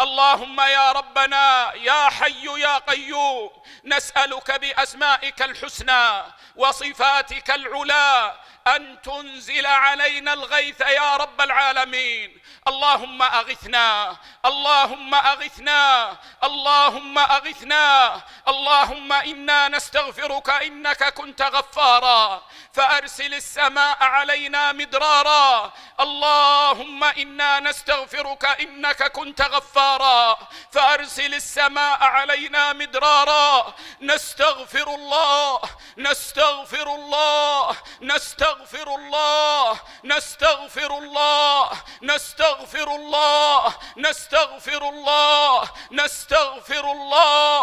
اللهم يا ربنا يا حي يا قيوم نسألك بأسمائك الحسنى وصفاتك العلى أن تنزل علينا الغيث يا رب العالمين اللهم أغثنا اللهم أغثنا اللهم أغثنا اللهم إنا نستغفرك إنك كنت غفارا فأرسل السماء علينا مدرارا اللهم إنا نستغفرك إنك كنت غفارا فارسل السماء علينا مدرارا نستغفر الله نستغفر الله نستغفر الله نستغفر الله نستغفر الله نستغفر الله نستغفر الله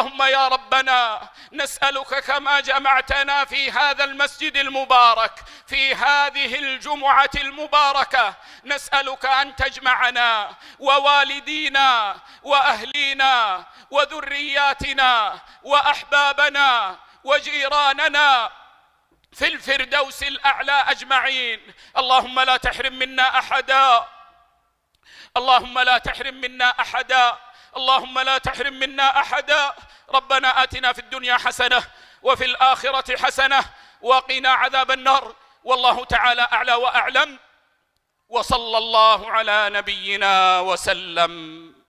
اللهم يا ربنا نسألك كما جمعتنا في هذا المسجد المبارك في هذه الجمعة المباركة نسألك أن تجمعنا ووالدينا وأهلينا وذرياتنا وأحبابنا وجيراننا في الفردوس الأعلى أجمعين اللهم لا تحرم منا أحدا اللهم لا تحرم منا أحدا اللهم لا تحرم منا احدا ربنا اتنا في الدنيا حسنه وفي الاخره حسنه وقنا عذاب النار والله تعالى اعلى واعلم وصلى الله على نبينا وسلم